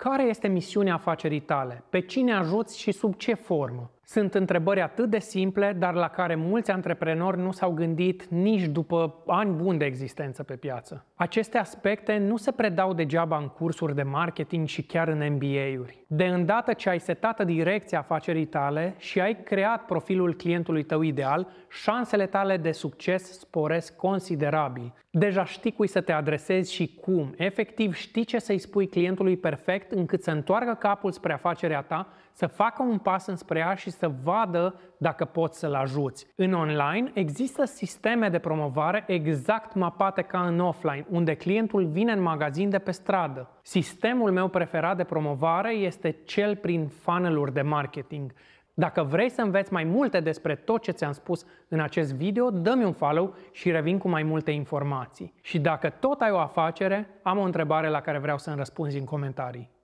Care este misiunea afacerii tale? Pe cine ajuți și sub ce formă? Sunt întrebări atât de simple, dar la care mulți antreprenori nu s-au gândit nici după ani buni de existență pe piață. Aceste aspecte nu se predau degeaba în cursuri de marketing și chiar în MBA-uri. De îndată ce ai setat direcția afacerii tale și ai creat profilul clientului tău ideal, șansele tale de succes sporesc considerabil. Deja știi cui să te adresezi și cum. Efectiv știi ce să-i spui clientului perfect încât să întoarcă capul spre afacerea ta, să facă un pas înspre ea și să vadă dacă poți să-l ajuți. În online există sisteme de promovare exact mapate ca în offline, unde clientul vine în magazin de pe stradă. Sistemul meu preferat de promovare este cel prin funnel de marketing. Dacă vrei să înveți mai multe despre tot ce ți-am spus în acest video, dă-mi un follow și revin cu mai multe informații. Și dacă tot ai o afacere, am o întrebare la care vreau să-mi răspunzi în comentarii.